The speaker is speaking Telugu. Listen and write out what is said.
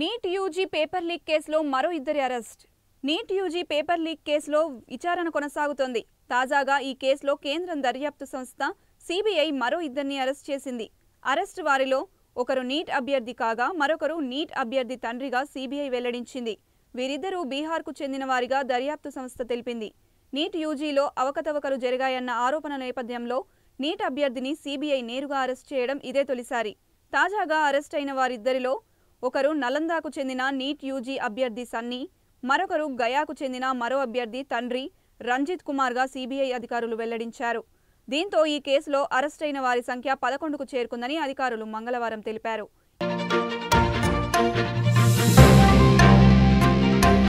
నీట్ యూజీ పేపర్ లీక్ కేసులో మరో ఇద్దరి arrest NEET UG paper leak కేసులో విచారణ కొనసాగుతోంది తాజాగా ఈ కేసులో కేంద్రం దర్యాప్తు సంస్థ సిబిఐ మరో ఇద్దరిని అరెస్ట్ చేసింది అరెస్ట్ వారిలో ఒకరు నీట్ అభ్యర్థి కాగా మరొకరు నీట్ అభ్యర్థి తండ్రిగా సిబిఐ వెల్లడించింది వీరిద్దరూ బీహార్కు చెందిన వారిగా దర్యాప్తు సంస్థ తెలిపింది నీట్ యూజీలో అవకతవకలు జరిగాయన్న ఆరోపణ నేపథ్యంలో నీట్ అభ్యర్థిని సిబిఐ నేరుగా అరెస్ట్ చేయడం ఇదే తొలిసారి తాజాగా అరెస్ట్ అయిన వారిద్దరిలో ఒకరు నలందాకు చెందిన నీట్ యూజీ అభ్యర్థి సన్నీ మరొకరు గయాకు చెందిన మరో అభ్యర్థి తండ్రి రంజిత్ కుమార్గా సీబీఐ అధికారులు వెల్లడించారు దీంతో ఈ కేసులో అరెస్టైన వారి సంఖ్య పదకొండుకు చేరుకుందని అధికారులు మంగళవారం తెలిపారు